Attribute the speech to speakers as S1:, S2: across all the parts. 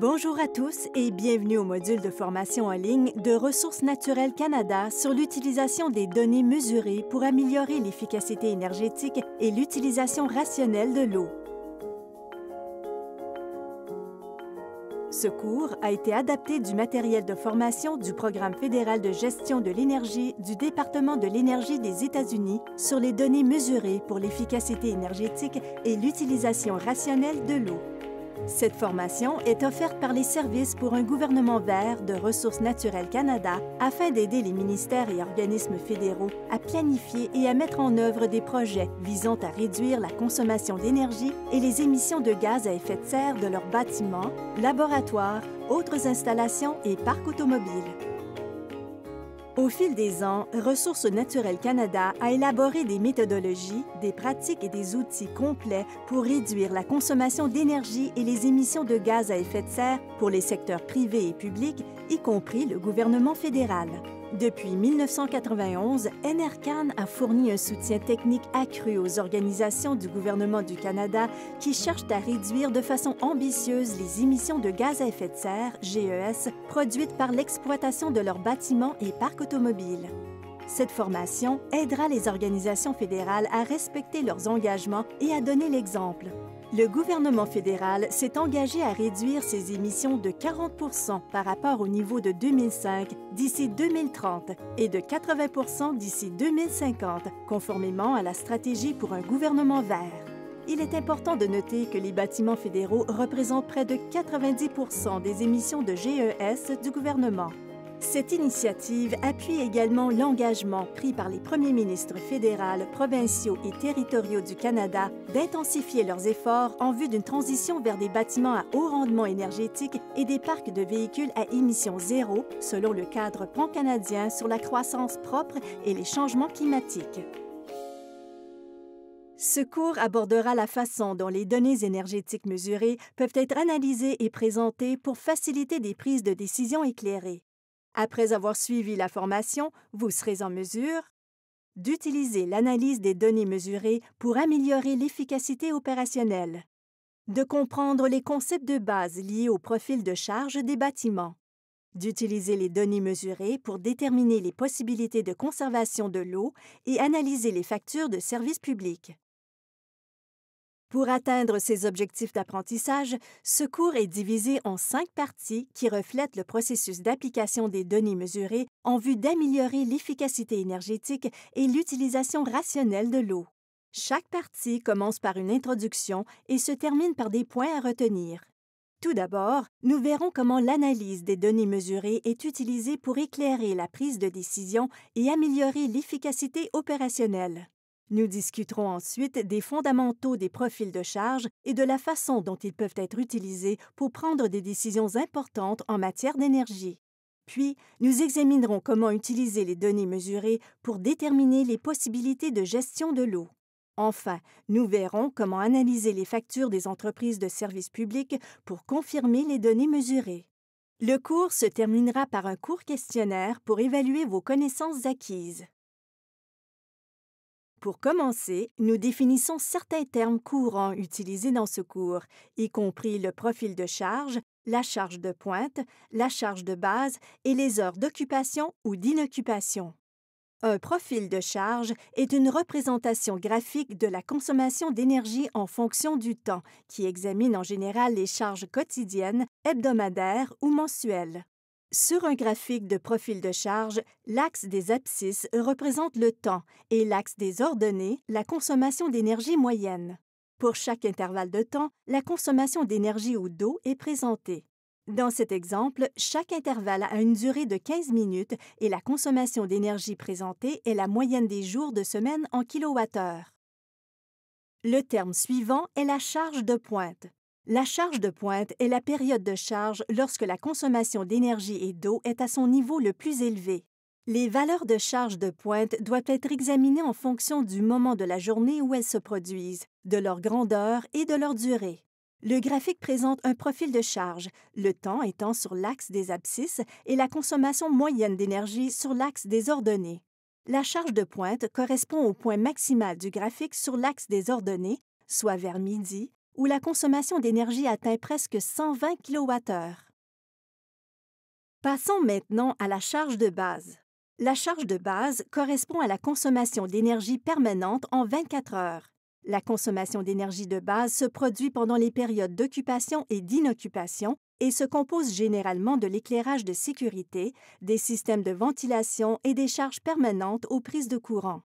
S1: Bonjour à tous et bienvenue au module de formation en ligne de Ressources naturelles Canada sur l'utilisation des données mesurées pour améliorer l'efficacité énergétique et l'utilisation rationnelle de l'eau. Ce cours a été adapté du matériel de formation du Programme fédéral de gestion de l'énergie du département de l'énergie des États-Unis sur les données mesurées pour l'efficacité énergétique et l'utilisation rationnelle de l'eau. Cette formation est offerte par les services pour un gouvernement vert de Ressources naturelles Canada afin d'aider les ministères et organismes fédéraux à planifier et à mettre en œuvre des projets visant à réduire la consommation d'énergie et les émissions de gaz à effet de serre de leurs bâtiments, laboratoires, autres installations et parcs automobiles. Au fil des ans, Ressources naturelles Canada a élaboré des méthodologies, des pratiques et des outils complets pour réduire la consommation d'énergie et les émissions de gaz à effet de serre pour les secteurs privés et publics, y compris le gouvernement fédéral. Depuis 1991, NRCan a fourni un soutien technique accru aux organisations du gouvernement du Canada qui cherchent à réduire de façon ambitieuse les émissions de gaz à effet de serre, GES, produites par l'exploitation de leurs bâtiments et parcs automobiles. Cette formation aidera les organisations fédérales à respecter leurs engagements et à donner l'exemple. Le gouvernement fédéral s'est engagé à réduire ses émissions de 40 par rapport au niveau de 2005 d'ici 2030 et de 80 d'ici 2050, conformément à la stratégie pour un gouvernement vert. Il est important de noter que les bâtiments fédéraux représentent près de 90 des émissions de GES du gouvernement. Cette initiative appuie également l'engagement pris par les premiers ministres fédéraux, provinciaux et territoriaux du Canada d'intensifier leurs efforts en vue d'une transition vers des bâtiments à haut rendement énergétique et des parcs de véhicules à émissions zéro selon le cadre pan-canadien sur la croissance propre et les changements climatiques. Ce cours abordera la façon dont les données énergétiques mesurées peuvent être analysées et présentées pour faciliter des prises de décisions éclairées. Après avoir suivi la formation, vous serez en mesure d'utiliser l'analyse des données mesurées pour améliorer l'efficacité opérationnelle, de comprendre les concepts de base liés au profil de charge des bâtiments, d'utiliser les données mesurées pour déterminer les possibilités de conservation de l'eau et analyser les factures de services publics. Pour atteindre ces objectifs d'apprentissage, ce cours est divisé en cinq parties qui reflètent le processus d'application des données mesurées en vue d'améliorer l'efficacité énergétique et l'utilisation rationnelle de l'eau. Chaque partie commence par une introduction et se termine par des points à retenir. Tout d'abord, nous verrons comment l'analyse des données mesurées est utilisée pour éclairer la prise de décision et améliorer l'efficacité opérationnelle. Nous discuterons ensuite des fondamentaux des profils de charge et de la façon dont ils peuvent être utilisés pour prendre des décisions importantes en matière d'énergie. Puis, nous examinerons comment utiliser les données mesurées pour déterminer les possibilités de gestion de l'eau. Enfin, nous verrons comment analyser les factures des entreprises de services publics pour confirmer les données mesurées. Le cours se terminera par un court questionnaire pour évaluer vos connaissances acquises. Pour commencer, nous définissons certains termes courants utilisés dans ce cours, y compris le profil de charge, la charge de pointe, la charge de base et les heures d'occupation ou d'inoccupation. Un profil de charge est une représentation graphique de la consommation d'énergie en fonction du temps, qui examine en général les charges quotidiennes, hebdomadaires ou mensuelles. Sur un graphique de profil de charge, l'axe des abscisses représente le temps et l'axe des ordonnées la consommation d'énergie moyenne. Pour chaque intervalle de temps, la consommation d'énergie ou d'eau est présentée. Dans cet exemple, chaque intervalle a une durée de 15 minutes et la consommation d'énergie présentée est la moyenne des jours de semaine en kWh. Le terme suivant est la charge de pointe. La charge de pointe est la période de charge lorsque la consommation d'énergie et d'eau est à son niveau le plus élevé. Les valeurs de charge de pointe doivent être examinées en fonction du moment de la journée où elles se produisent, de leur grandeur et de leur durée. Le graphique présente un profil de charge, le temps étant sur l'axe des abscisses et la consommation moyenne d'énergie sur l'axe des ordonnées. La charge de pointe correspond au point maximal du graphique sur l'axe des ordonnées, soit vers midi, où la consommation d'énergie atteint presque 120 kWh. Passons maintenant à la charge de base. La charge de base correspond à la consommation d'énergie permanente en 24 heures. La consommation d'énergie de base se produit pendant les périodes d'occupation et d'inoccupation et se compose généralement de l'éclairage de sécurité, des systèmes de ventilation et des charges permanentes aux prises de courant.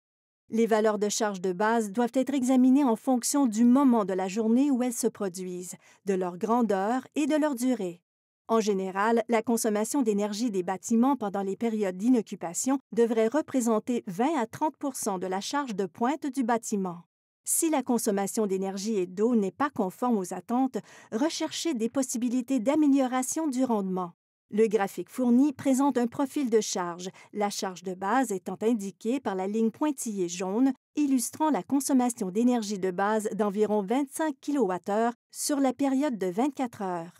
S1: Les valeurs de charge de base doivent être examinées en fonction du moment de la journée où elles se produisent, de leur grandeur et de leur durée. En général, la consommation d'énergie des bâtiments pendant les périodes d'inoccupation devrait représenter 20 à 30 de la charge de pointe du bâtiment. Si la consommation d'énergie et d'eau n'est pas conforme aux attentes, recherchez des possibilités d'amélioration du rendement. Le graphique fourni présente un profil de charge, la charge de base étant indiquée par la ligne pointillée jaune, illustrant la consommation d'énergie de base d'environ 25 kWh sur la période de 24 heures.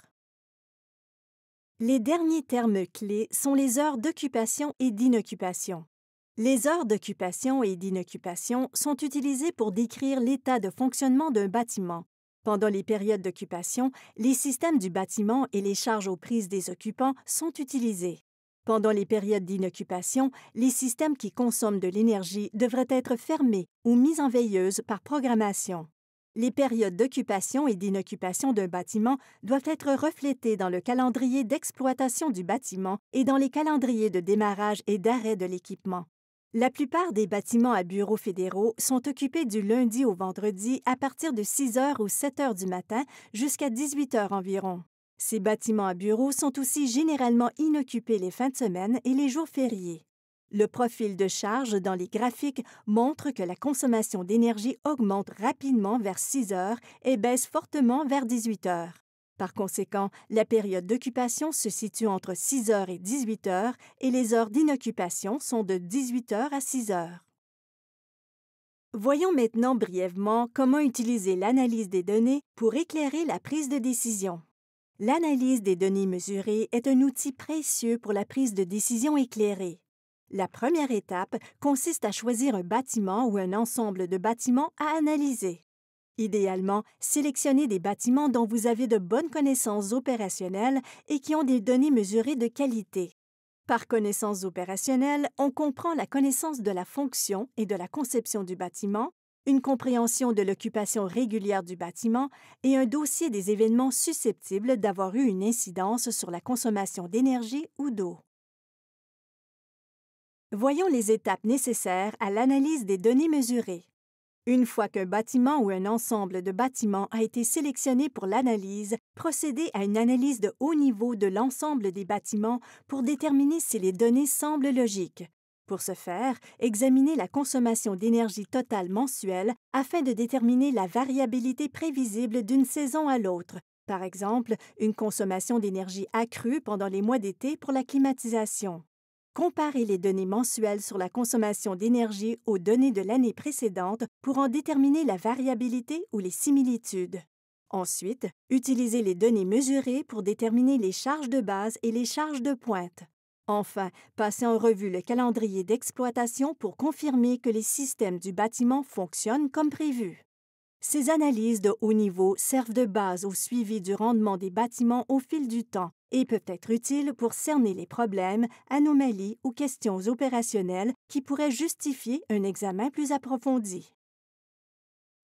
S1: Les derniers termes clés sont les heures d'occupation et d'inoccupation. Les heures d'occupation et d'inoccupation sont utilisées pour décrire l'état de fonctionnement d'un bâtiment, pendant les périodes d'occupation, les systèmes du bâtiment et les charges aux prises des occupants sont utilisés. Pendant les périodes d'inoccupation, les systèmes qui consomment de l'énergie devraient être fermés ou mis en veilleuse par programmation. Les périodes d'occupation et d'inoccupation d'un bâtiment doivent être reflétées dans le calendrier d'exploitation du bâtiment et dans les calendriers de démarrage et d'arrêt de l'équipement. La plupart des bâtiments à bureaux fédéraux sont occupés du lundi au vendredi à partir de 6 h ou 7 h du matin jusqu'à 18 h environ. Ces bâtiments à bureaux sont aussi généralement inoccupés les fins de semaine et les jours fériés. Le profil de charge dans les graphiques montre que la consommation d'énergie augmente rapidement vers 6 heures et baisse fortement vers 18 h. Par conséquent, la période d'occupation se situe entre 6 heures et 18 heures et les heures d'inoccupation sont de 18 heures à 6 heures. Voyons maintenant brièvement comment utiliser l'analyse des données pour éclairer la prise de décision. L'analyse des données mesurées est un outil précieux pour la prise de décision éclairée. La première étape consiste à choisir un bâtiment ou un ensemble de bâtiments à analyser. Idéalement, sélectionnez des bâtiments dont vous avez de bonnes connaissances opérationnelles et qui ont des données mesurées de qualité. Par connaissances opérationnelles, on comprend la connaissance de la fonction et de la conception du bâtiment, une compréhension de l'occupation régulière du bâtiment et un dossier des événements susceptibles d'avoir eu une incidence sur la consommation d'énergie ou d'eau. Voyons les étapes nécessaires à l'analyse des données mesurées. Une fois qu'un bâtiment ou un ensemble de bâtiments a été sélectionné pour l'analyse, procédez à une analyse de haut niveau de l'ensemble des bâtiments pour déterminer si les données semblent logiques. Pour ce faire, examinez la consommation d'énergie totale mensuelle afin de déterminer la variabilité prévisible d'une saison à l'autre, par exemple une consommation d'énergie accrue pendant les mois d'été pour la climatisation. Comparez les données mensuelles sur la consommation d'énergie aux données de l'année précédente pour en déterminer la variabilité ou les similitudes. Ensuite, utilisez les données mesurées pour déterminer les charges de base et les charges de pointe. Enfin, passez en revue le calendrier d'exploitation pour confirmer que les systèmes du bâtiment fonctionnent comme prévu. Ces analyses de haut niveau servent de base au suivi du rendement des bâtiments au fil du temps et peuvent être utiles pour cerner les problèmes, anomalies ou questions opérationnelles qui pourraient justifier un examen plus approfondi.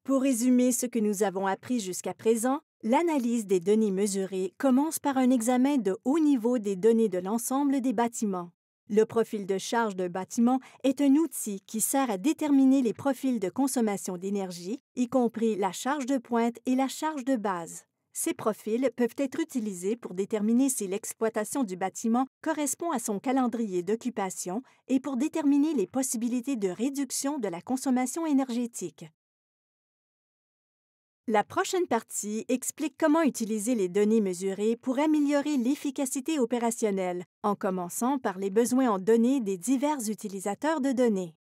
S1: Pour résumer ce que nous avons appris jusqu'à présent, l'analyse des données mesurées commence par un examen de haut niveau des données de l'ensemble des bâtiments. Le profil de charge d'un bâtiment est un outil qui sert à déterminer les profils de consommation d'énergie, y compris la charge de pointe et la charge de base. Ces profils peuvent être utilisés pour déterminer si l'exploitation du bâtiment correspond à son calendrier d'occupation et pour déterminer les possibilités de réduction de la consommation énergétique. La prochaine partie explique comment utiliser les données mesurées pour améliorer l'efficacité opérationnelle, en commençant par les besoins en données des divers utilisateurs de données.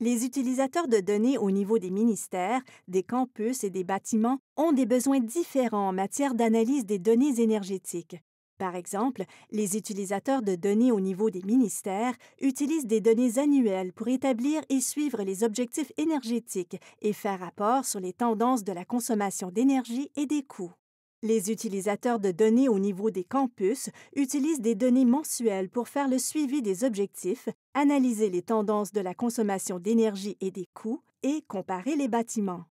S1: Les utilisateurs de données au niveau des ministères, des campus et des bâtiments ont des besoins différents en matière d'analyse des données énergétiques, par exemple, les utilisateurs de données au niveau des ministères utilisent des données annuelles pour établir et suivre les objectifs énergétiques et faire rapport sur les tendances de la consommation d'énergie et des coûts. Les utilisateurs de données au niveau des campus utilisent des données mensuelles pour faire le suivi des objectifs, analyser les tendances de la consommation d'énergie et des coûts et comparer les bâtiments.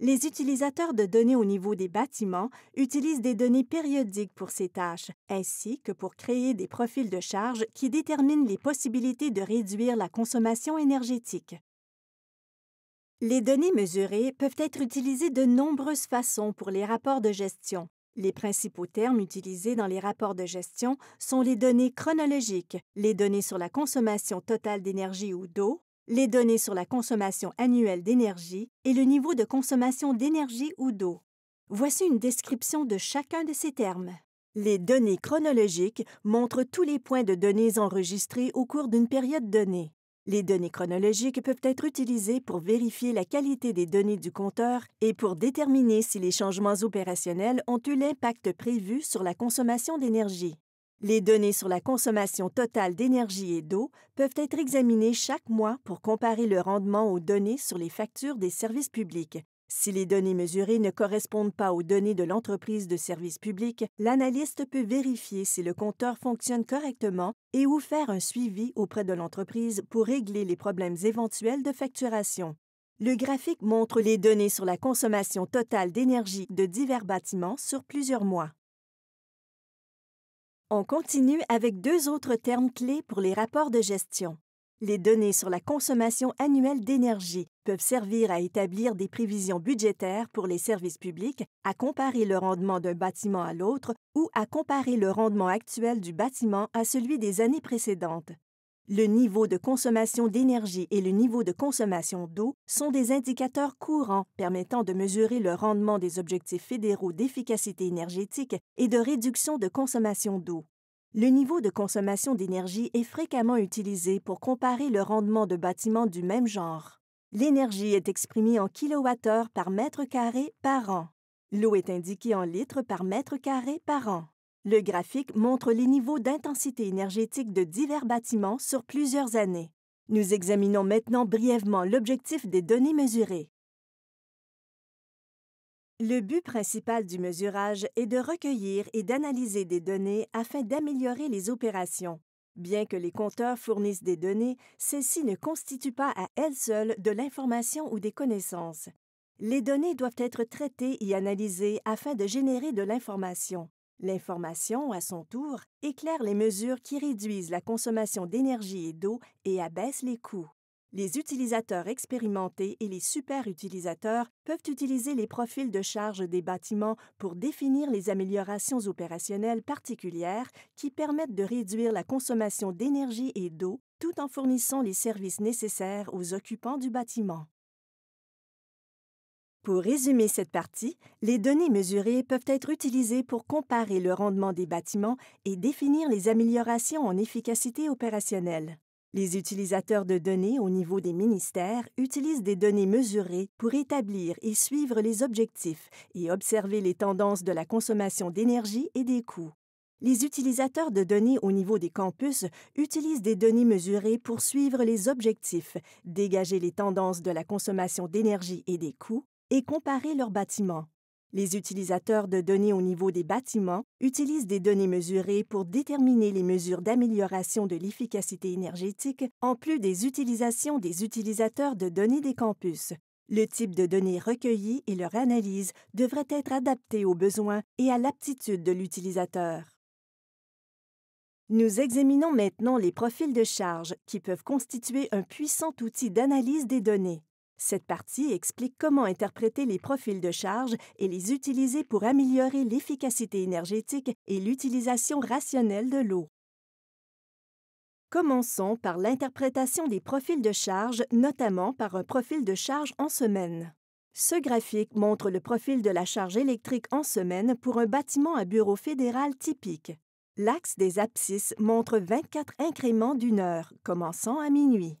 S1: Les utilisateurs de données au niveau des bâtiments utilisent des données périodiques pour ces tâches, ainsi que pour créer des profils de charge qui déterminent les possibilités de réduire la consommation énergétique. Les données mesurées peuvent être utilisées de nombreuses façons pour les rapports de gestion. Les principaux termes utilisés dans les rapports de gestion sont les données chronologiques, les données sur la consommation totale d'énergie ou d'eau, les données sur la consommation annuelle d'énergie et le niveau de consommation d'énergie ou d'eau. Voici une description de chacun de ces termes. Les données chronologiques montrent tous les points de données enregistrés au cours d'une période donnée. Les données chronologiques peuvent être utilisées pour vérifier la qualité des données du compteur et pour déterminer si les changements opérationnels ont eu l'impact prévu sur la consommation d'énergie. Les données sur la consommation totale d'énergie et d'eau peuvent être examinées chaque mois pour comparer le rendement aux données sur les factures des services publics. Si les données mesurées ne correspondent pas aux données de l'entreprise de services publics, l'analyste peut vérifier si le compteur fonctionne correctement et ou faire un suivi auprès de l'entreprise pour régler les problèmes éventuels de facturation. Le graphique montre les données sur la consommation totale d'énergie de divers bâtiments sur plusieurs mois. On continue avec deux autres termes clés pour les rapports de gestion. Les données sur la consommation annuelle d'énergie peuvent servir à établir des prévisions budgétaires pour les services publics, à comparer le rendement d'un bâtiment à l'autre ou à comparer le rendement actuel du bâtiment à celui des années précédentes. Le niveau de consommation d'énergie et le niveau de consommation d'eau sont des indicateurs courants permettant de mesurer le rendement des objectifs fédéraux d'efficacité énergétique et de réduction de consommation d'eau. Le niveau de consommation d'énergie est fréquemment utilisé pour comparer le rendement de bâtiments du même genre. L'énergie est exprimée en kWh par mètre carré par an. L'eau est indiquée en litres par mètre carré par an. Le graphique montre les niveaux d'intensité énergétique de divers bâtiments sur plusieurs années. Nous examinons maintenant brièvement l'objectif des données mesurées. Le but principal du mesurage est de recueillir et d'analyser des données afin d'améliorer les opérations. Bien que les compteurs fournissent des données, celles-ci ne constituent pas à elles seules de l'information ou des connaissances. Les données doivent être traitées et analysées afin de générer de l'information. L'information, à son tour, éclaire les mesures qui réduisent la consommation d'énergie et d'eau et abaissent les coûts. Les utilisateurs expérimentés et les super-utilisateurs peuvent utiliser les profils de charge des bâtiments pour définir les améliorations opérationnelles particulières qui permettent de réduire la consommation d'énergie et d'eau tout en fournissant les services nécessaires aux occupants du bâtiment. Pour résumer cette partie, les données mesurées peuvent être utilisées pour comparer le rendement des bâtiments et définir les améliorations en efficacité opérationnelle. Les utilisateurs de données au niveau des ministères utilisent des données mesurées pour établir et suivre les objectifs et observer les tendances de la consommation d'énergie et des coûts. Les utilisateurs de données au niveau des campus utilisent des données mesurées pour suivre les objectifs, dégager les tendances de la consommation d'énergie et des coûts, et comparer leurs bâtiments. Les utilisateurs de données au niveau des bâtiments utilisent des données mesurées pour déterminer les mesures d'amélioration de l'efficacité énergétique en plus des utilisations des utilisateurs de données des campus. Le type de données recueillies et leur analyse devraient être adaptés aux besoins et à l'aptitude de l'utilisateur. Nous examinons maintenant les profils de charge qui peuvent constituer un puissant outil d'analyse des données. Cette partie explique comment interpréter les profils de charge et les utiliser pour améliorer l'efficacité énergétique et l'utilisation rationnelle de l'eau. Commençons par l'interprétation des profils de charge, notamment par un profil de charge en semaine. Ce graphique montre le profil de la charge électrique en semaine pour un bâtiment à bureau fédéral typique. L'axe des abscisses montre 24 incréments d'une heure, commençant à minuit.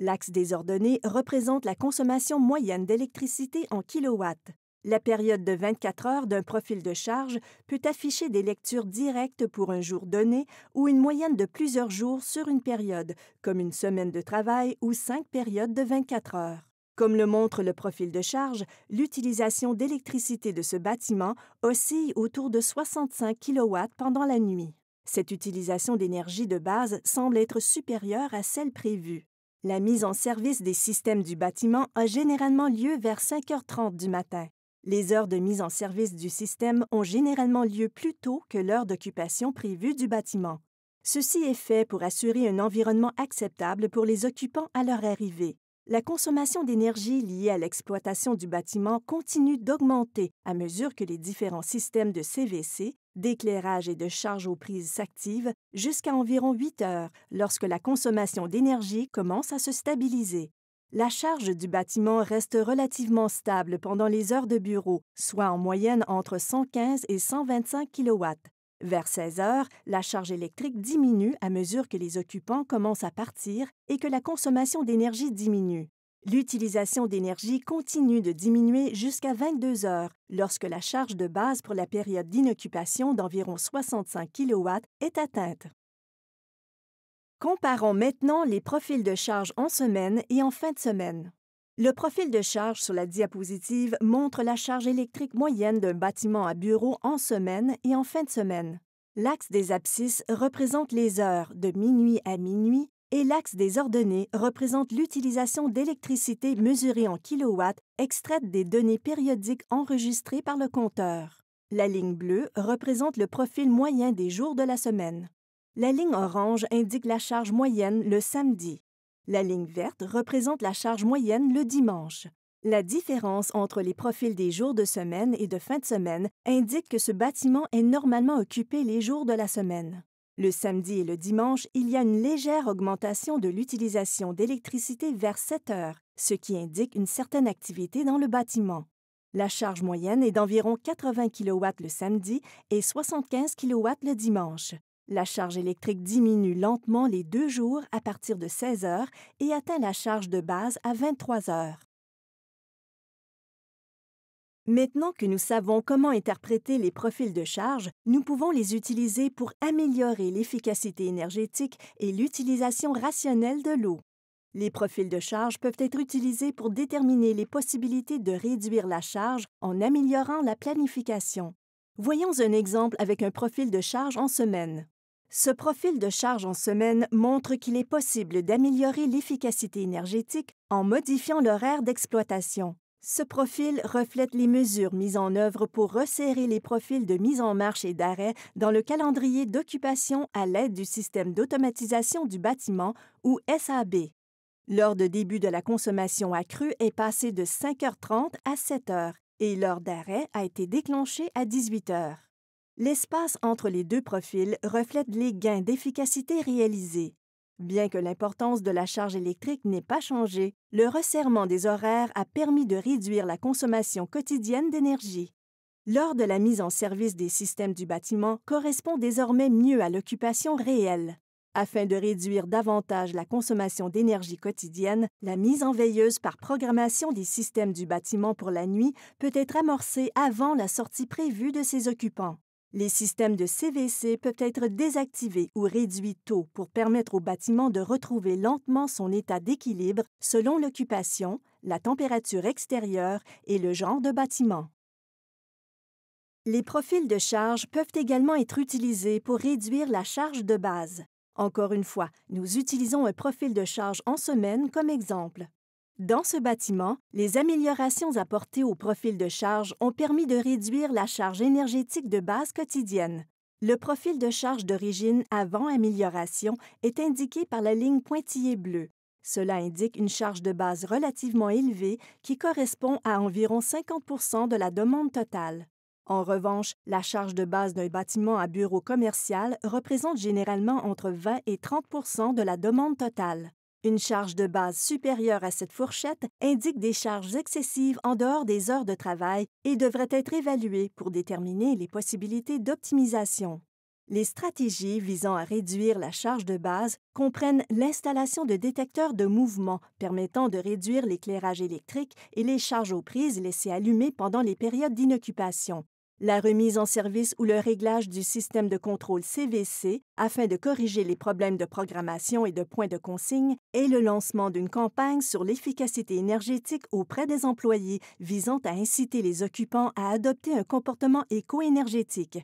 S1: L'axe désordonné représente la consommation moyenne d'électricité en kilowatts. La période de 24 heures d'un profil de charge peut afficher des lectures directes pour un jour donné ou une moyenne de plusieurs jours sur une période, comme une semaine de travail ou cinq périodes de 24 heures. Comme le montre le profil de charge, l'utilisation d'électricité de ce bâtiment oscille autour de 65 kilowatts pendant la nuit. Cette utilisation d'énergie de base semble être supérieure à celle prévue. La mise en service des systèmes du bâtiment a généralement lieu vers 5h30 du matin. Les heures de mise en service du système ont généralement lieu plus tôt que l'heure d'occupation prévue du bâtiment. Ceci est fait pour assurer un environnement acceptable pour les occupants à leur arrivée. La consommation d'énergie liée à l'exploitation du bâtiment continue d'augmenter à mesure que les différents systèmes de CVC d'éclairage et de charge aux prises s'active jusqu'à environ 8 heures lorsque la consommation d'énergie commence à se stabiliser. La charge du bâtiment reste relativement stable pendant les heures de bureau, soit en moyenne entre 115 et 125 kW. Vers 16 heures, la charge électrique diminue à mesure que les occupants commencent à partir et que la consommation d'énergie diminue. L'utilisation d'énergie continue de diminuer jusqu'à 22 heures lorsque la charge de base pour la période d'inoccupation d'environ 65 kW est atteinte. Comparons maintenant les profils de charge en semaine et en fin de semaine. Le profil de charge sur la diapositive montre la charge électrique moyenne d'un bâtiment à bureau en semaine et en fin de semaine. L'axe des abscisses représente les heures de minuit à minuit et l'axe des ordonnées représente l'utilisation d'électricité mesurée en kilowatts extraite des données périodiques enregistrées par le compteur. La ligne bleue représente le profil moyen des jours de la semaine. La ligne orange indique la charge moyenne le samedi. La ligne verte représente la charge moyenne le dimanche. La différence entre les profils des jours de semaine et de fin de semaine indique que ce bâtiment est normalement occupé les jours de la semaine. Le samedi et le dimanche, il y a une légère augmentation de l'utilisation d'électricité vers 7 heures, ce qui indique une certaine activité dans le bâtiment. La charge moyenne est d'environ 80 kW le samedi et 75 kW le dimanche. La charge électrique diminue lentement les deux jours à partir de 16 heures et atteint la charge de base à 23 heures. Maintenant que nous savons comment interpréter les profils de charge, nous pouvons les utiliser pour améliorer l'efficacité énergétique et l'utilisation rationnelle de l'eau. Les profils de charge peuvent être utilisés pour déterminer les possibilités de réduire la charge en améliorant la planification. Voyons un exemple avec un profil de charge en semaine. Ce profil de charge en semaine montre qu'il est possible d'améliorer l'efficacité énergétique en modifiant l'horaire d'exploitation. Ce profil reflète les mesures mises en œuvre pour resserrer les profils de mise en marche et d'arrêt dans le calendrier d'occupation à l'aide du système d'automatisation du bâtiment ou SAB. L'heure de début de la consommation accrue est passée de 5h30 à 7h et l'heure d'arrêt a été déclenchée à 18h. L'espace entre les deux profils reflète les gains d'efficacité réalisés. Bien que l'importance de la charge électrique n'ait pas changé, le resserrement des horaires a permis de réduire la consommation quotidienne d'énergie. L'heure de la mise en service des systèmes du bâtiment correspond désormais mieux à l'occupation réelle. Afin de réduire davantage la consommation d'énergie quotidienne, la mise en veilleuse par programmation des systèmes du bâtiment pour la nuit peut être amorcée avant la sortie prévue de ses occupants. Les systèmes de CVC peuvent être désactivés ou réduits tôt pour permettre au bâtiment de retrouver lentement son état d'équilibre selon l'occupation, la température extérieure et le genre de bâtiment. Les profils de charge peuvent également être utilisés pour réduire la charge de base. Encore une fois, nous utilisons un profil de charge en semaine comme exemple. Dans ce bâtiment, les améliorations apportées au profil de charge ont permis de réduire la charge énergétique de base quotidienne. Le profil de charge d'origine avant amélioration est indiqué par la ligne pointillée bleue. Cela indique une charge de base relativement élevée qui correspond à environ 50 de la demande totale. En revanche, la charge de base d'un bâtiment à bureau commercial représente généralement entre 20 et 30 de la demande totale. Une charge de base supérieure à cette fourchette indique des charges excessives en dehors des heures de travail et devrait être évaluée pour déterminer les possibilités d'optimisation. Les stratégies visant à réduire la charge de base comprennent l'installation de détecteurs de mouvement permettant de réduire l'éclairage électrique et les charges aux prises laissées allumées pendant les périodes d'inoccupation, la remise en service ou le réglage du système de contrôle CVC afin de corriger les problèmes de programmation et de points de consigne, et le lancement d'une campagne sur l'efficacité énergétique auprès des employés visant à inciter les occupants à adopter un comportement éco-énergétique.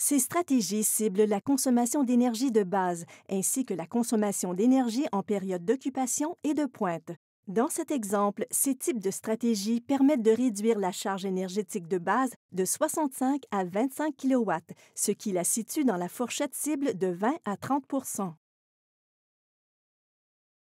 S1: Ces stratégies ciblent la consommation d'énergie de base ainsi que la consommation d'énergie en période d'occupation et de pointe. Dans cet exemple, ces types de stratégies permettent de réduire la charge énergétique de base de 65 à 25 kW, ce qui la situe dans la fourchette cible de 20 à 30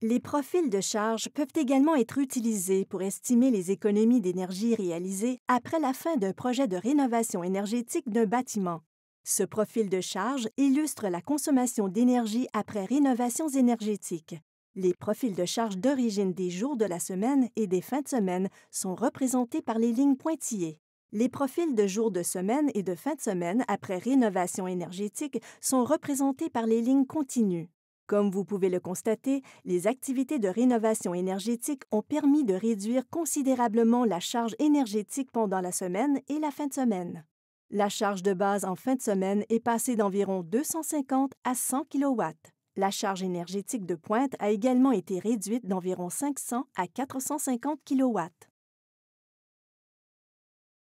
S1: les profils de charge peuvent également être utilisés pour estimer les économies d'énergie réalisées après la fin d'un projet de rénovation énergétique d'un bâtiment. Ce profil de charge illustre la consommation d'énergie après rénovations énergétiques. Les profils de charge d'origine des jours de la semaine et des fins de semaine sont représentés par les lignes pointillées. Les profils de jours de semaine et de fin de semaine après rénovation énergétique sont représentés par les lignes continues. Comme vous pouvez le constater, les activités de rénovation énergétique ont permis de réduire considérablement la charge énergétique pendant la semaine et la fin de semaine. La charge de base en fin de semaine est passée d'environ 250 à 100 kW. La charge énergétique de pointe a également été réduite d'environ 500 à 450 kW.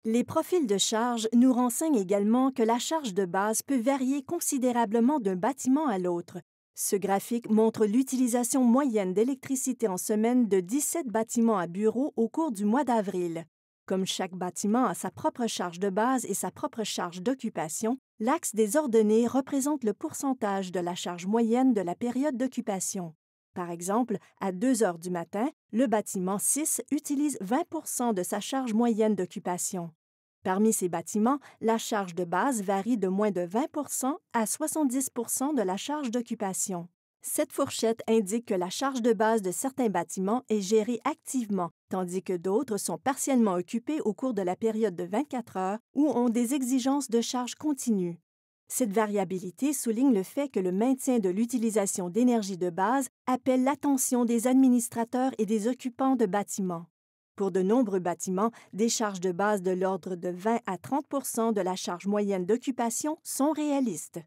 S1: Les profils de charge nous renseignent également que la charge de base peut varier considérablement d'un bâtiment à l'autre. Ce graphique montre l'utilisation moyenne d'électricité en semaine de 17 bâtiments à bureaux au cours du mois d'avril. Comme chaque bâtiment a sa propre charge de base et sa propre charge d'occupation, l'axe des ordonnées représente le pourcentage de la charge moyenne de la période d'occupation. Par exemple, à 2 heures du matin, le bâtiment 6 utilise 20 de sa charge moyenne d'occupation. Parmi ces bâtiments, la charge de base varie de moins de 20 à 70 de la charge d'occupation. Cette fourchette indique que la charge de base de certains bâtiments est gérée activement, tandis que d'autres sont partiellement occupés au cours de la période de 24 heures ou ont des exigences de charge continue. Cette variabilité souligne le fait que le maintien de l'utilisation d'énergie de base appelle l'attention des administrateurs et des occupants de bâtiments. Pour de nombreux bâtiments, des charges de base de l'ordre de 20 à 30 de la charge moyenne d'occupation sont réalistes.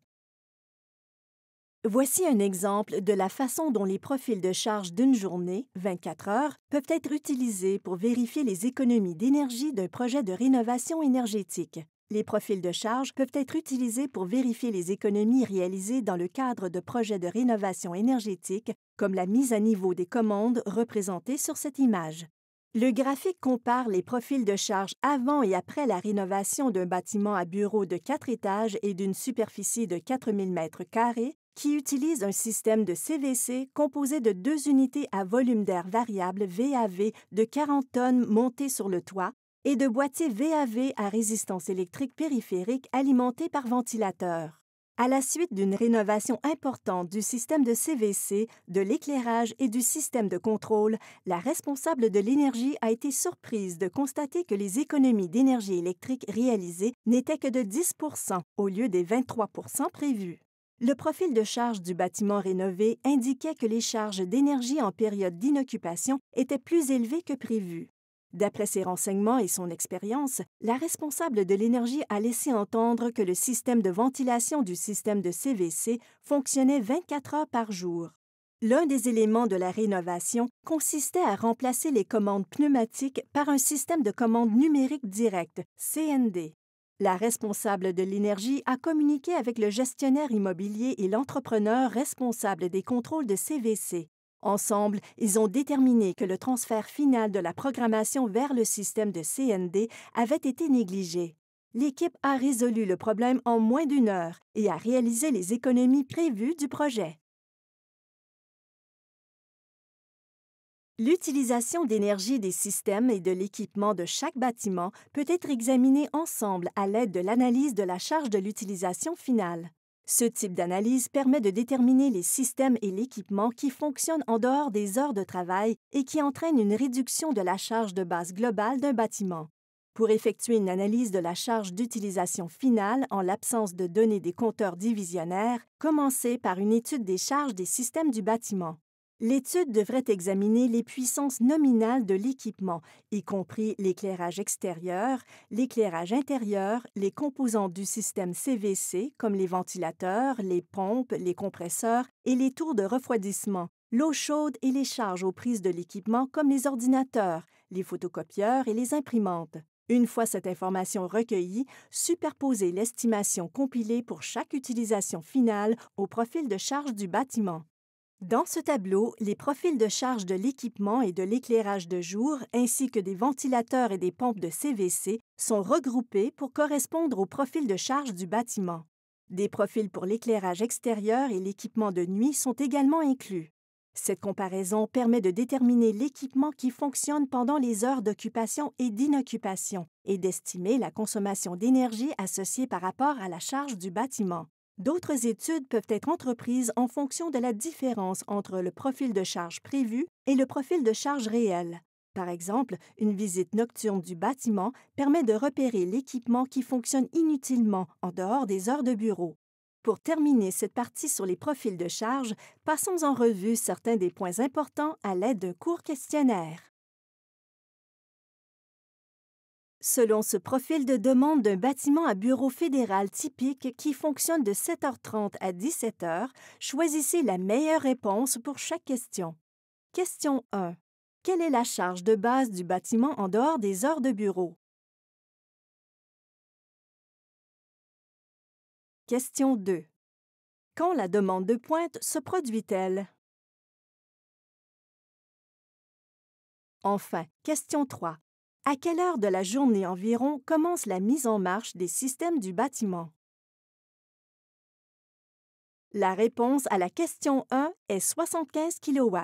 S1: Voici un exemple de la façon dont les profils de charge d'une journée, 24 heures, peuvent être utilisés pour vérifier les économies d'énergie d'un projet de rénovation énergétique. Les profils de charge peuvent être utilisés pour vérifier les économies réalisées dans le cadre de projets de rénovation énergétique, comme la mise à niveau des commandes représentées sur cette image. Le graphique compare les profils de charge avant et après la rénovation d'un bâtiment à bureaux de 4 étages et d'une superficie de 4000 m2 qui utilise un système de CVC composé de deux unités à volume d'air variable VAV de 40 tonnes montées sur le toit et de boîtiers VAV à résistance électrique périphérique alimentés par ventilateur. À la suite d'une rénovation importante du système de CVC, de l'éclairage et du système de contrôle, la responsable de l'énergie a été surprise de constater que les économies d'énergie électrique réalisées n'étaient que de 10 au lieu des 23 prévus. Le profil de charge du bâtiment rénové indiquait que les charges d'énergie en période d'inoccupation étaient plus élevées que prévues. D'après ses renseignements et son expérience, la responsable de l'énergie a laissé entendre que le système de ventilation du système de CVC fonctionnait 24 heures par jour. L'un des éléments de la rénovation consistait à remplacer les commandes pneumatiques par un système de commande numérique directes, CND. La responsable de l'énergie a communiqué avec le gestionnaire immobilier et l'entrepreneur responsable des contrôles de CVC. Ensemble, ils ont déterminé que le transfert final de la programmation vers le système de CND avait été négligé. L'équipe a
S2: résolu le problème en moins d'une heure et a réalisé les économies prévues du projet. L'utilisation d'énergie des systèmes et de l'équipement de chaque bâtiment peut être examinée ensemble à l'aide de
S1: l'analyse de la charge de l'utilisation finale. Ce type d'analyse permet de déterminer les systèmes et l'équipement qui fonctionnent en dehors des heures de travail et qui entraînent une réduction de la charge de base globale d'un bâtiment. Pour effectuer une analyse de la charge d'utilisation finale en l'absence de données des compteurs divisionnaires, commencez par une étude des charges des systèmes du bâtiment. L'étude devrait examiner les puissances nominales de l'équipement, y compris l'éclairage extérieur, l'éclairage intérieur, les composants du système CVC comme les ventilateurs, les pompes, les compresseurs et les tours de refroidissement, l'eau chaude et les charges aux prises de l'équipement comme les ordinateurs, les photocopieurs et les imprimantes. Une fois cette information recueillie, superposez l'estimation compilée pour chaque utilisation finale au profil de charge du bâtiment. Dans ce tableau, les profils de charge de l'équipement et de l'éclairage de jour, ainsi que des ventilateurs et des pompes de CVC, sont regroupés pour correspondre au profil de charge du bâtiment. Des profils pour l'éclairage extérieur et l'équipement de nuit sont également inclus. Cette comparaison permet de déterminer l'équipement qui fonctionne pendant les heures d'occupation et d'inoccupation et d'estimer la consommation d'énergie associée par rapport à la charge du bâtiment. D'autres études peuvent être entreprises en fonction de la différence entre le profil de charge prévu et le profil de charge réel. Par exemple, une visite nocturne du bâtiment permet de repérer l'équipement qui fonctionne inutilement en dehors des heures de bureau. Pour terminer cette partie sur les profils de charge, passons en revue certains des points importants à l'aide d'un court questionnaire. Selon ce profil de demande d'un bâtiment à bureau fédéral typique qui fonctionne de 7h30 à 17h, choisissez la
S2: meilleure réponse pour chaque question. Question 1. Quelle est la charge de base du bâtiment en dehors des heures de bureau? Question 2. Quand la demande de pointe se produit-elle? Enfin, question 3. À quelle heure de la journée environ commence la mise en marche des systèmes
S1: du bâtiment? La réponse à la question 1 est 75 kW.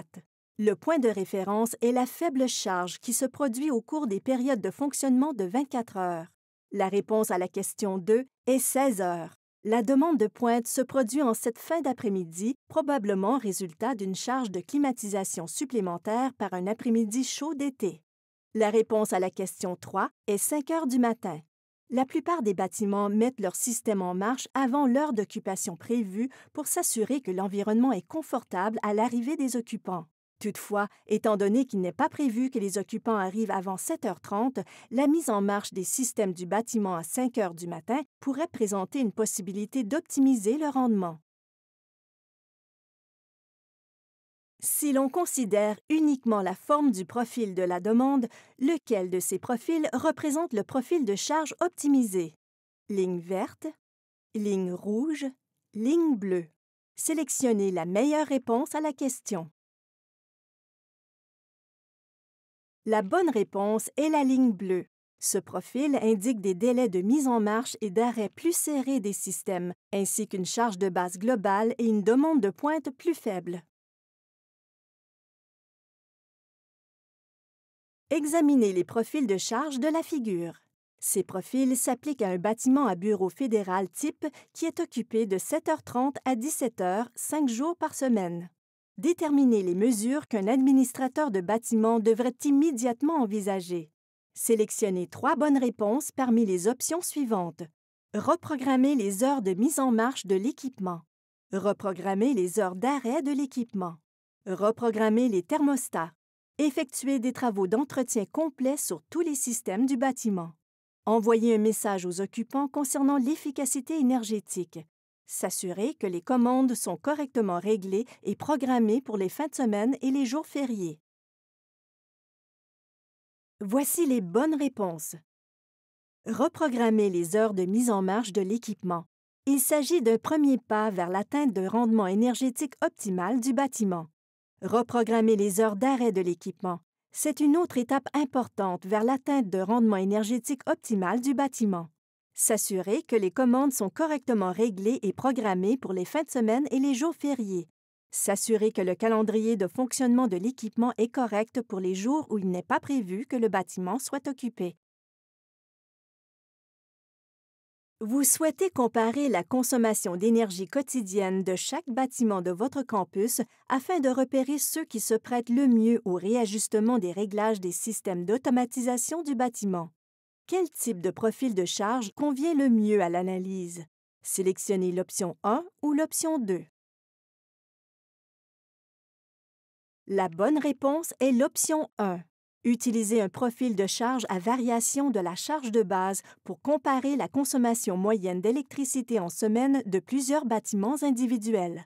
S1: Le point de référence est la faible charge qui se produit au cours des périodes de fonctionnement de 24 heures. La réponse à la question 2 est 16 heures. La demande de pointe se produit en cette fin d'après-midi, probablement résultat d'une charge de climatisation supplémentaire par un après-midi chaud d'été. La réponse à la question 3 est 5 heures du matin. La plupart des bâtiments mettent leur système en marche avant l'heure d'occupation prévue pour s'assurer que l'environnement est confortable à l'arrivée des occupants. Toutefois, étant donné qu'il n'est pas prévu que les occupants arrivent avant 7h30, la mise en marche des systèmes du bâtiment à 5 heures du matin pourrait présenter une possibilité d'optimiser le rendement. si l'on considère uniquement la forme du profil de la demande, lequel de ces profils représente le profil de charge optimisé Ligne
S2: verte, ligne rouge, ligne bleue. Sélectionnez la meilleure réponse à la question. La bonne réponse est la ligne bleue. Ce profil indique des délais de mise en marche et d'arrêt plus serrés des systèmes, ainsi qu'une charge de base globale et une demande de pointe plus faible. Examinez les profils de charge de la figure. Ces profils s'appliquent à un bâtiment à bureau
S1: fédéral type qui est occupé de 7h30 à 17h, 5 jours par semaine. Déterminez les mesures qu'un administrateur de bâtiment devrait immédiatement envisager. Sélectionnez trois bonnes réponses parmi les options suivantes. Reprogrammer les heures de mise en marche de l'équipement. Reprogrammer les heures d'arrêt de l'équipement. Reprogrammer les thermostats. Effectuer des travaux d'entretien complets sur tous les systèmes du bâtiment. Envoyer un message aux occupants concernant l'efficacité énergétique. S'assurer que les commandes sont correctement réglées et programmées pour les fins de semaine et les jours fériés. Voici les bonnes réponses. Reprogrammer les heures de mise en marche de l'équipement. Il s'agit d'un premier pas vers l'atteinte d'un rendement énergétique optimal du bâtiment. Reprogrammer les heures d'arrêt de l'équipement. C'est une autre étape importante vers l'atteinte de rendement énergétique optimal du bâtiment. S'assurer que les commandes sont correctement réglées et programmées pour les fins de semaine et les jours fériés. S'assurer que le calendrier de fonctionnement de l'équipement est correct pour les jours où il n'est pas prévu que le bâtiment soit occupé. Vous souhaitez comparer la consommation d'énergie quotidienne de chaque bâtiment de votre campus afin de repérer ceux qui se prêtent le mieux au réajustement des réglages des systèmes d'automatisation du bâtiment. Quel type de profil de charge convient le mieux à
S2: l'analyse? Sélectionnez l'option 1 ou l'option 2. La bonne réponse est l'option 1. Utilisez
S1: un profil de charge à variation de la charge de base pour comparer la consommation moyenne d'électricité en semaine de plusieurs bâtiments individuels.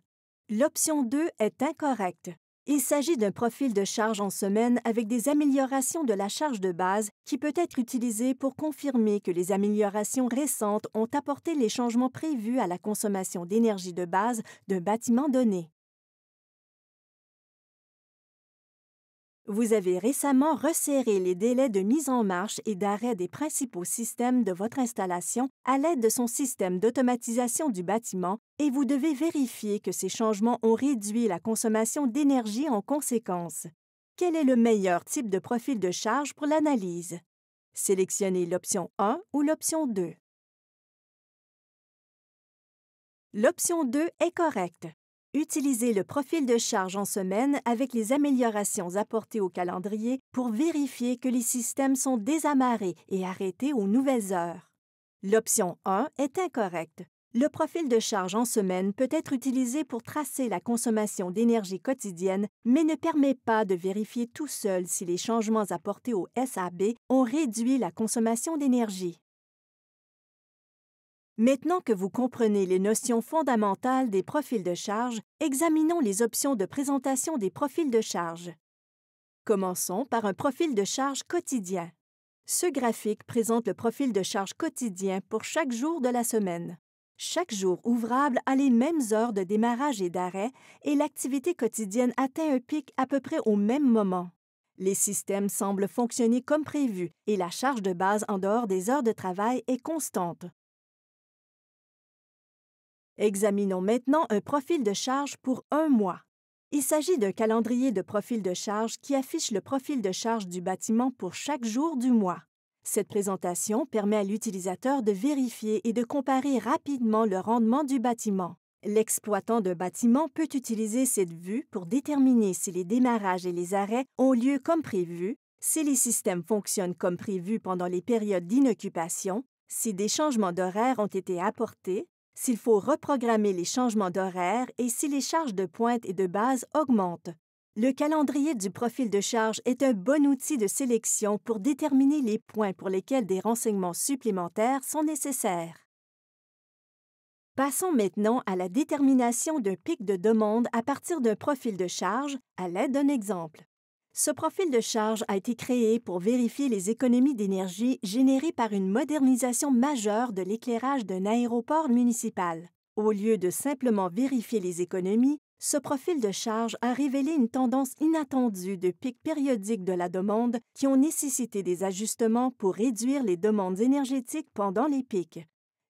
S1: L'option 2 est incorrecte. Il s'agit d'un profil de charge en semaine avec des améliorations de la charge de base qui peut être utilisé pour confirmer que les améliorations récentes ont apporté
S2: les changements prévus à la consommation d'énergie de base d'un bâtiment donné. Vous avez récemment resserré les
S1: délais de mise en marche et d'arrêt des principaux systèmes de votre installation à l'aide de son système d'automatisation du bâtiment et vous devez vérifier que ces changements ont réduit la consommation d'énergie en conséquence. Quel est le meilleur type de profil de charge
S2: pour l'analyse? Sélectionnez l'option 1 ou l'option 2. L'option 2 est correcte. Utilisez le profil
S1: de charge en semaine avec les améliorations apportées au calendrier pour vérifier que les systèmes sont désamarrés et arrêtés aux nouvelles heures. L'option 1 est incorrecte. Le profil de charge en semaine peut être utilisé pour tracer la consommation d'énergie quotidienne, mais ne permet pas de vérifier tout seul si les changements apportés au SAB ont réduit la consommation d'énergie. Maintenant que vous comprenez les notions fondamentales des profils de charge, examinons les options de présentation des profils de charge. Commençons par un profil de charge quotidien. Ce graphique présente le profil de charge quotidien pour chaque jour de la semaine. Chaque jour ouvrable a les mêmes heures de démarrage et d'arrêt et l'activité quotidienne atteint un pic à peu près au même moment. Les systèmes semblent fonctionner comme prévu et la charge de base en dehors des heures de travail est constante. Examinons maintenant un profil de charge pour un mois. Il s'agit d'un calendrier de profil de charge qui affiche le profil de charge du bâtiment pour chaque jour du mois. Cette présentation permet à l'utilisateur de vérifier et de comparer rapidement le rendement du bâtiment. L'exploitant de bâtiment peut utiliser cette vue pour déterminer si les démarrages et les arrêts ont lieu comme prévu, si les systèmes fonctionnent comme prévu pendant les périodes d'inoccupation, si des changements d'horaire ont été apportés, s'il faut reprogrammer les changements d'horaire et si les charges de pointe et de base augmentent. Le calendrier du profil de charge est un bon outil de sélection pour déterminer les points pour lesquels des renseignements supplémentaires sont nécessaires. Passons maintenant à la détermination d'un pic de demande à partir d'un profil de charge à l'aide d'un exemple. Ce profil de charge a été créé pour vérifier les économies d'énergie générées par une modernisation majeure de l'éclairage d'un aéroport municipal. Au lieu de simplement vérifier les économies, ce profil de charge a révélé une tendance inattendue de pics périodiques de la demande qui ont nécessité des ajustements pour réduire les demandes énergétiques pendant les pics.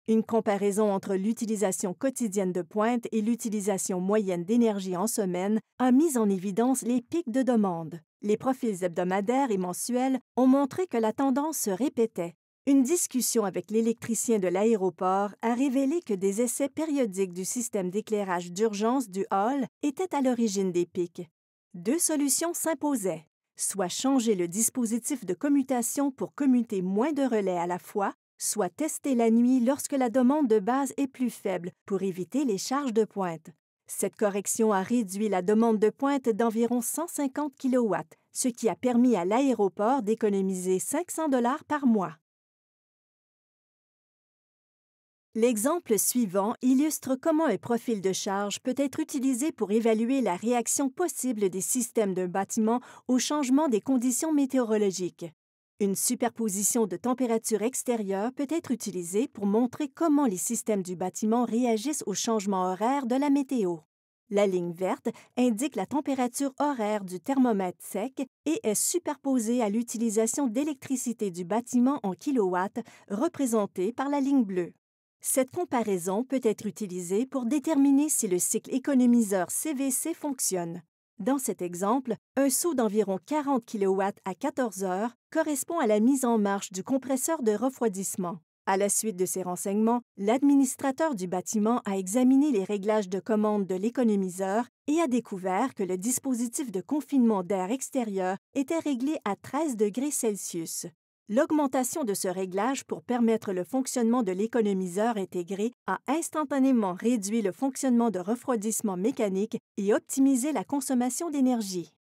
S1: Une comparaison entre l'utilisation quotidienne de pointe et l'utilisation moyenne d'énergie en semaine a mis en évidence les pics de demande. Les profils hebdomadaires et mensuels ont montré que la tendance se répétait. Une discussion avec l'électricien de l'aéroport a révélé que des essais périodiques du système d'éclairage d'urgence du hall étaient à l'origine des pics. Deux solutions s'imposaient, soit changer le dispositif de commutation pour commuter moins de relais à la fois, soit tester la nuit lorsque la demande de base est plus faible pour éviter les charges de pointe. Cette correction a réduit la demande de pointe d'environ 150 kW, ce qui a permis à l'aéroport d'économiser 500 dollars par mois. L'exemple suivant illustre comment un profil de charge peut être utilisé pour évaluer la réaction possible des systèmes d'un bâtiment au changement des conditions météorologiques. Une superposition de température extérieure peut être utilisée pour montrer comment les systèmes du bâtiment réagissent aux changements horaires de la météo. La ligne verte indique la température horaire du thermomètre sec et est superposée à l'utilisation d'électricité du bâtiment en kilowatts représentée par la ligne bleue. Cette comparaison peut être utilisée pour déterminer si le cycle économiseur CVC fonctionne. Dans cet exemple, un saut d'environ 40 kW à 14 heures correspond à la mise en marche du compresseur de refroidissement. À la suite de ces renseignements, l'administrateur du bâtiment a examiné les réglages de commande de l'économiseur et a découvert que le dispositif de confinement d'air extérieur était réglé à 13 degrés Celsius, L'augmentation de ce réglage pour permettre le fonctionnement de l'économiseur intégré a instantanément réduit le fonctionnement de refroidissement mécanique et optimisé la consommation d'énergie.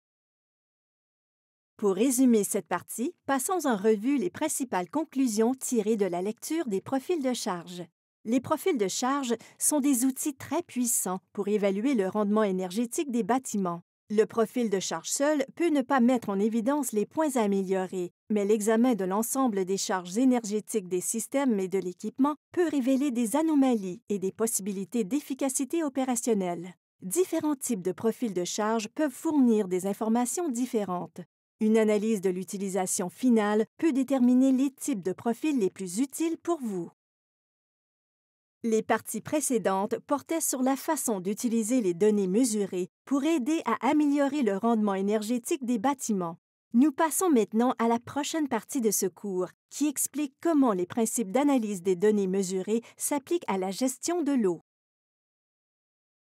S1: Pour résumer cette partie, passons en revue les principales conclusions tirées de la lecture des profils de charge. Les profils de charge sont des outils très puissants pour évaluer le rendement énergétique des bâtiments. Le profil de charge seul peut ne pas mettre en évidence les points à améliorer, mais l'examen de l'ensemble des charges énergétiques des systèmes et de l'équipement peut révéler des anomalies et des possibilités d'efficacité opérationnelle. Différents types de profils de charge peuvent fournir des informations différentes. Une analyse de l'utilisation finale peut déterminer les types de profils les plus utiles pour vous. Les parties précédentes portaient sur la façon d'utiliser les données mesurées pour aider à améliorer le rendement énergétique des bâtiments. Nous passons maintenant à la prochaine partie de ce cours, qui explique comment les principes d'analyse des données mesurées s'appliquent à la gestion de l'eau.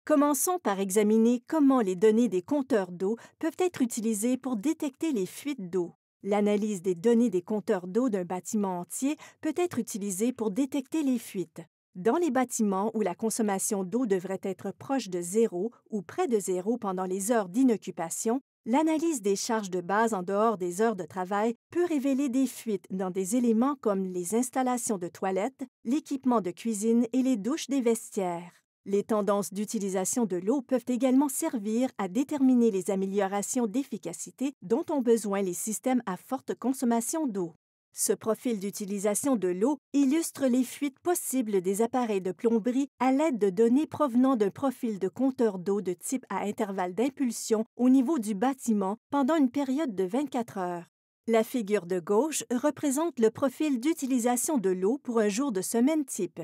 S1: Commençons par examiner comment les données des compteurs d'eau peuvent être utilisées pour détecter les fuites d'eau. L'analyse des données des compteurs d'eau d'un bâtiment entier peut être utilisée pour détecter les fuites. Dans les bâtiments où la consommation d'eau devrait être proche de zéro ou près de zéro pendant les heures d'inoccupation, l'analyse des charges de base en dehors des heures de travail peut révéler des fuites dans des éléments comme les installations de toilettes, l'équipement de cuisine et les douches des vestiaires. Les tendances d'utilisation de l'eau peuvent également servir à déterminer les améliorations d'efficacité dont ont besoin les systèmes à forte consommation d'eau. Ce profil d'utilisation de l'eau illustre les fuites possibles des appareils de plomberie à l'aide de données provenant d'un profil de compteur d'eau de type à intervalle d'impulsion au niveau du bâtiment pendant une période de 24 heures. La figure de gauche représente le profil d'utilisation de l'eau pour un jour de semaine type.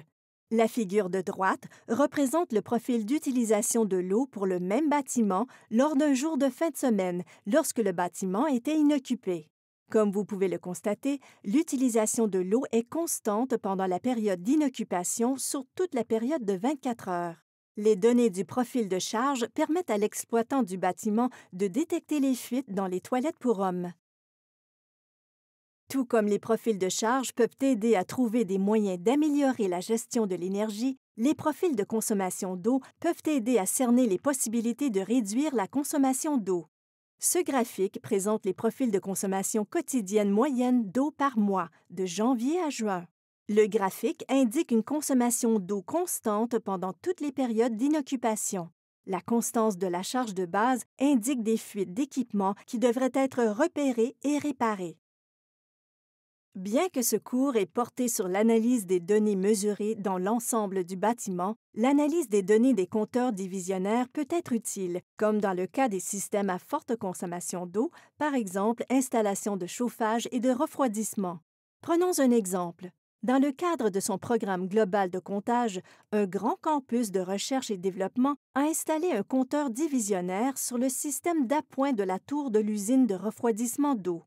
S1: La figure de droite représente le profil d'utilisation de l'eau pour le même bâtiment lors d'un jour de fin de semaine, lorsque le bâtiment était inoccupé. Comme vous pouvez le constater, l'utilisation de l'eau est constante pendant la période d'inoccupation sur toute la période de 24 heures. Les données du profil de charge permettent à l'exploitant du bâtiment de détecter les fuites dans les toilettes pour hommes. Tout comme les profils de charge peuvent aider à trouver des moyens d'améliorer la gestion de l'énergie, les profils de consommation d'eau peuvent aider à cerner les possibilités de réduire la consommation d'eau. Ce graphique présente les profils de consommation quotidienne moyenne d'eau par mois, de janvier à juin. Le graphique indique une consommation d'eau constante pendant toutes les périodes d'inoccupation. La constance de la charge de base indique des fuites d'équipements qui devraient être repérées et réparées. Bien que ce cours ait porté sur l'analyse des données mesurées dans l'ensemble du bâtiment, l'analyse des données des compteurs divisionnaires peut être utile, comme dans le cas des systèmes à forte consommation d'eau, par exemple installation de chauffage et de refroidissement. Prenons un exemple. Dans le cadre de son programme global de comptage, un grand campus de recherche et développement a installé un compteur divisionnaire sur le système d'appoint de la tour de l'usine de refroidissement d'eau.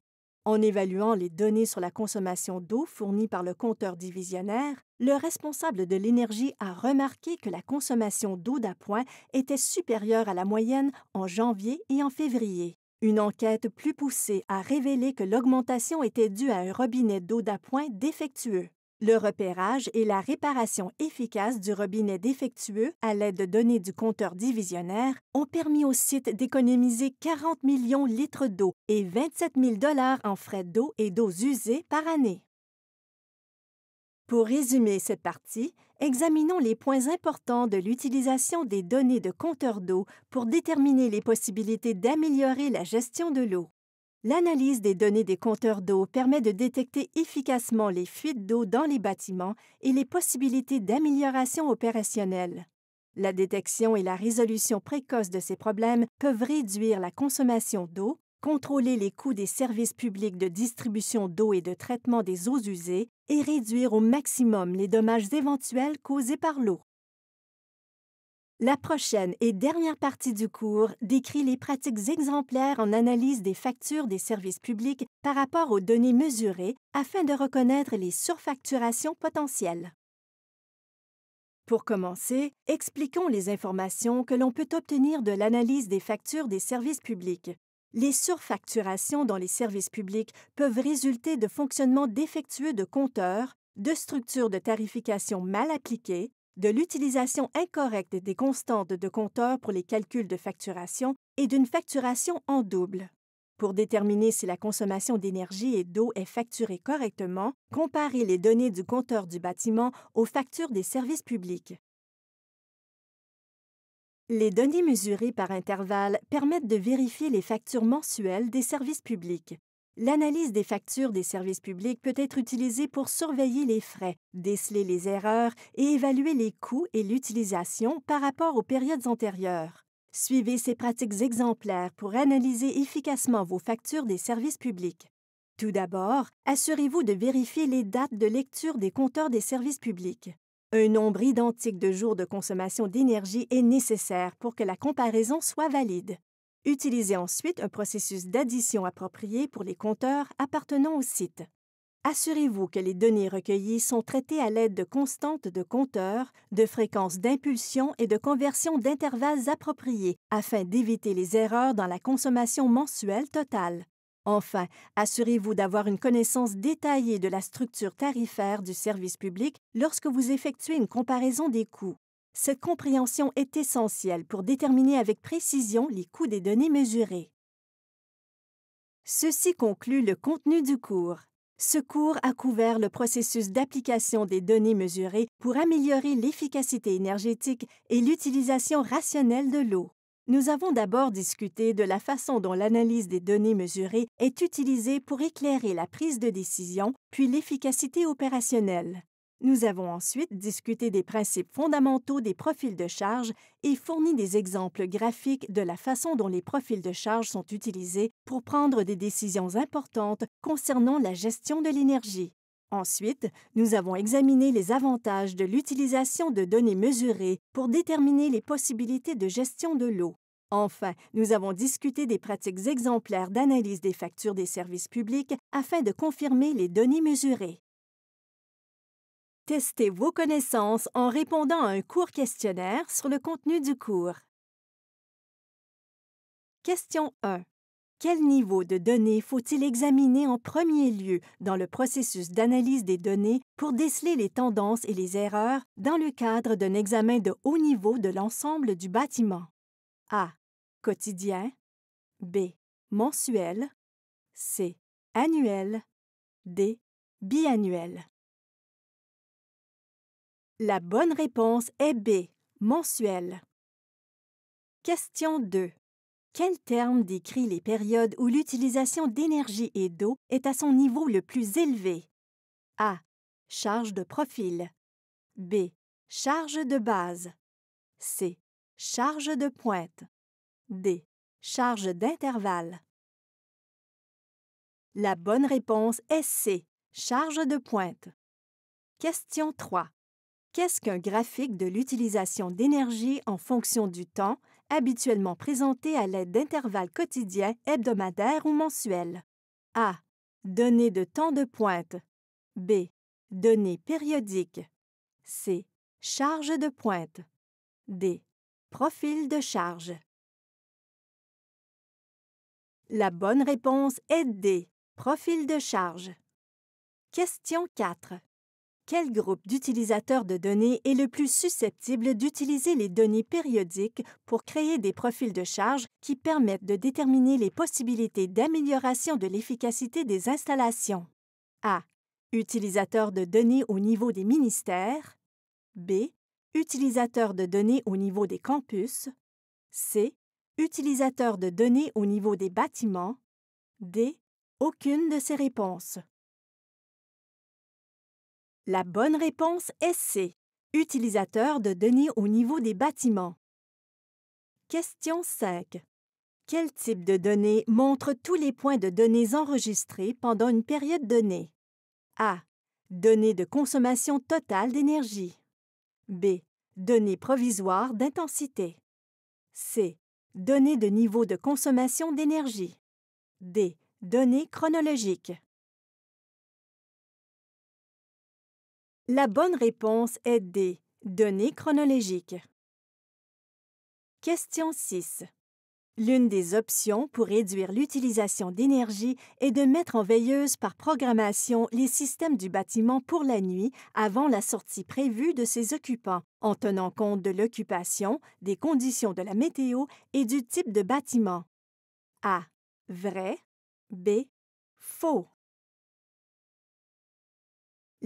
S1: En évaluant les données sur la consommation d'eau fournies par le compteur divisionnaire, le responsable de l'énergie a remarqué que la consommation d'eau d'appoint était supérieure à la moyenne en janvier et en février. Une enquête plus poussée a révélé que l'augmentation était due à un robinet d'eau d'appoint défectueux le repérage et la réparation efficace du robinet défectueux à l'aide de données du compteur divisionnaire ont permis au site d'économiser 40 millions de litres d'eau et 27 000 dollars en frais d'eau et d'eau usée par année. Pour résumer cette partie, examinons les points importants de l'utilisation des données de compteur d'eau pour déterminer les possibilités d'améliorer la gestion de l'eau. L'analyse des données des compteurs d'eau permet de détecter efficacement les fuites d'eau dans les bâtiments et les possibilités d'amélioration opérationnelle. La détection et la résolution précoce de ces problèmes peuvent réduire la consommation d'eau, contrôler les coûts des services publics de distribution d'eau et de traitement des eaux usées et réduire au maximum les dommages éventuels causés par l'eau. La prochaine et dernière partie du cours décrit les pratiques exemplaires en analyse des factures des services publics par rapport aux données mesurées afin de reconnaître les surfacturations potentielles. Pour commencer, expliquons les informations que l'on peut obtenir de l'analyse des factures des services publics. Les surfacturations dans les services publics peuvent résulter de fonctionnements défectueux de compteurs, de structures de tarification mal appliquées, de l'utilisation incorrecte des constantes de compteur pour les calculs de facturation et d'une facturation en double. Pour déterminer si la consommation d'énergie et d'eau est facturée correctement, comparez les données du compteur du bâtiment aux factures des services publics. Les données mesurées par intervalle permettent de vérifier les factures mensuelles des services publics. L'analyse des factures des services publics peut être utilisée pour surveiller les frais, déceler les erreurs et évaluer les coûts et l'utilisation par rapport aux périodes antérieures. Suivez ces pratiques exemplaires pour analyser efficacement vos factures des services publics. Tout d'abord, assurez-vous de vérifier les dates de lecture des compteurs des services publics. Un nombre identique de jours de consommation d'énergie est nécessaire pour que la comparaison soit valide. Utilisez ensuite un processus d'addition approprié pour les compteurs appartenant au site. Assurez-vous que les données recueillies sont traitées à l'aide de constantes de compteurs, de fréquences d'impulsion et de conversion d'intervalles appropriés afin d'éviter les erreurs dans la consommation mensuelle totale. Enfin, assurez-vous d'avoir une connaissance détaillée de la structure tarifaire du service public lorsque vous effectuez une comparaison des coûts. Cette compréhension est essentielle pour déterminer avec précision les coûts des données mesurées. Ceci conclut le contenu du cours. Ce cours a couvert le processus d'application des données mesurées pour améliorer l'efficacité énergétique et l'utilisation rationnelle de l'eau. Nous avons d'abord discuté de la façon dont l'analyse des données mesurées est utilisée pour éclairer la prise de décision, puis l'efficacité opérationnelle. Nous avons ensuite discuté des principes fondamentaux des profils de charge et fourni des exemples graphiques de la façon dont les profils de charge sont utilisés pour prendre des décisions importantes concernant la gestion de l'énergie. Ensuite, nous avons examiné les avantages de l'utilisation de données mesurées pour déterminer les possibilités de gestion de l'eau. Enfin, nous avons discuté des pratiques exemplaires d'analyse des factures des services publics afin de confirmer
S2: les données mesurées. Testez vos connaissances en répondant à un court questionnaire sur le contenu du cours.
S1: Question 1. Quel niveau de données faut-il examiner en premier lieu dans le processus d'analyse des données pour déceler les tendances et les erreurs dans le cadre d'un examen de haut niveau de l'ensemble du bâtiment? A. Quotidien.
S2: B. Mensuel. C. Annuel. D. Biannuel. La bonne réponse est B, mensuel. Question 2.
S1: Quel terme décrit les périodes où l'utilisation d'énergie et d'eau est à son niveau le plus
S2: élevé? A. Charge de profil. B. Charge de base. C. Charge de pointe. D. Charge d'intervalle. La bonne réponse est C. Charge de pointe. Question 3 qu'est-ce qu'un graphique
S1: de l'utilisation d'énergie en fonction du temps, habituellement présenté à l'aide d'intervalles quotidiens, hebdomadaires ou mensuels? A. Données de temps de
S2: pointe. B. Données périodiques. C. Charge de pointe. D. Profil de charge. La bonne réponse est D. Profil de charge.
S1: Question 4. Quel groupe d'utilisateurs de données est le plus susceptible d'utiliser les données périodiques pour créer des profils de charge qui permettent de déterminer les possibilités d'amélioration de l'efficacité des installations? A. Utilisateurs de données au niveau des ministères. B. Utilisateurs de données au niveau des campus. C. Utilisateurs de données au niveau des bâtiments. D. Aucune de ces réponses.
S2: La bonne réponse est C. Utilisateur de données au niveau des bâtiments. Question 5.
S1: Quel type de données montre tous les points de données enregistrés pendant une période donnée? A. Données de consommation totale d'énergie. B. Données provisoires d'intensité. C. Données de niveau de
S2: consommation d'énergie. D. Données chronologiques. La bonne réponse est D. Données chronologiques. Question 6. L'une
S1: des options pour réduire l'utilisation d'énergie est de mettre en veilleuse par programmation les systèmes du bâtiment pour la nuit avant la sortie prévue de ses occupants, en tenant compte de l'occupation, des conditions de la météo et du type de bâtiment.
S2: A. Vrai. B. Faux.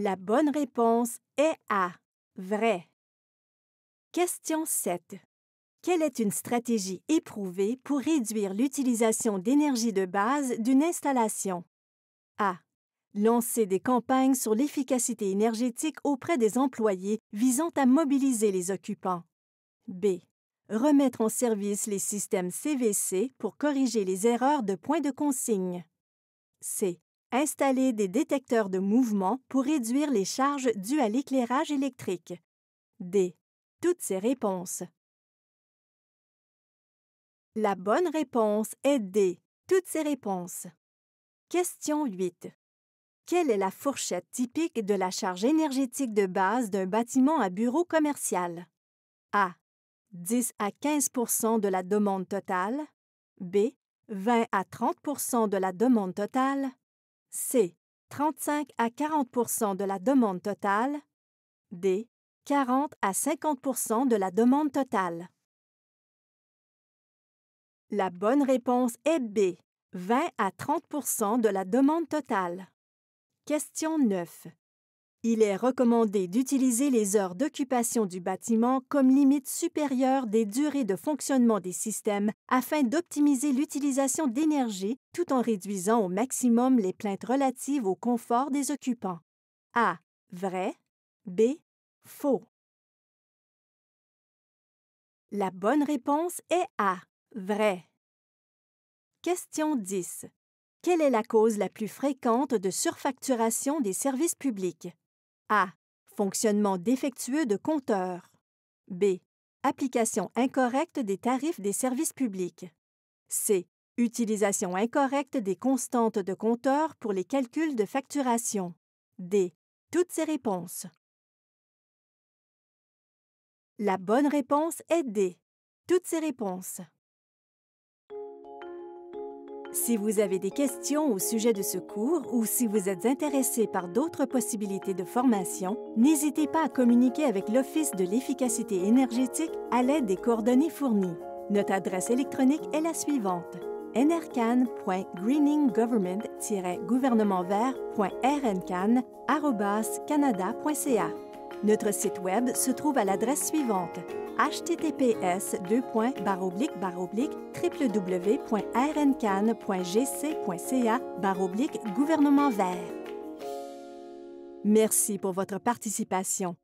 S2: La bonne réponse est A. Vrai. Question 7. Quelle est une stratégie éprouvée pour réduire
S1: l'utilisation d'énergie de base d'une installation? A. Lancer des campagnes sur l'efficacité énergétique auprès des employés visant à mobiliser les occupants. B. Remettre en service les systèmes CVC pour corriger les erreurs de points de consigne. C. Installer des détecteurs de mouvement pour réduire les charges dues à l'éclairage électrique. D.
S2: Toutes ces réponses. La bonne réponse est D. Toutes ces réponses. Question 8.
S1: Quelle est la fourchette typique de la charge énergétique de base d'un bâtiment à bureau commercial? A. 10 à 15 de la demande totale. B. 20 à 30 de la demande totale. C. 35
S2: à 40 de la demande totale. D. 40 à 50 de la demande totale. La bonne réponse est B. 20 à 30 de la demande totale.
S1: Question 9. Il est recommandé d'utiliser les heures d'occupation du bâtiment comme limite supérieure des durées de fonctionnement des systèmes afin d'optimiser l'utilisation d'énergie tout en réduisant au maximum les plaintes relatives au confort
S2: des occupants. A. Vrai. B. Faux. La bonne réponse est A. Vrai. Question 10. Quelle est la cause la plus fréquente de surfacturation
S1: des services publics? A. Fonctionnement défectueux de compteurs. B. Application incorrecte des tarifs des services publics. C. Utilisation incorrecte des constantes de compteurs pour les calculs de facturation.
S2: D. Toutes ces réponses. La bonne réponse est D. Toutes ces réponses.
S1: Si vous avez des questions au sujet de ce cours ou si vous êtes intéressé par d'autres possibilités de formation, n'hésitez pas à communiquer avec l'Office de l'efficacité énergétique à l'aide des coordonnées fournies. Notre adresse électronique est la suivante nrcangreeninggovernment notre site Web se trouve à l'adresse suivante https www.rncan.gc.ca gouvernement vert. Merci pour votre participation.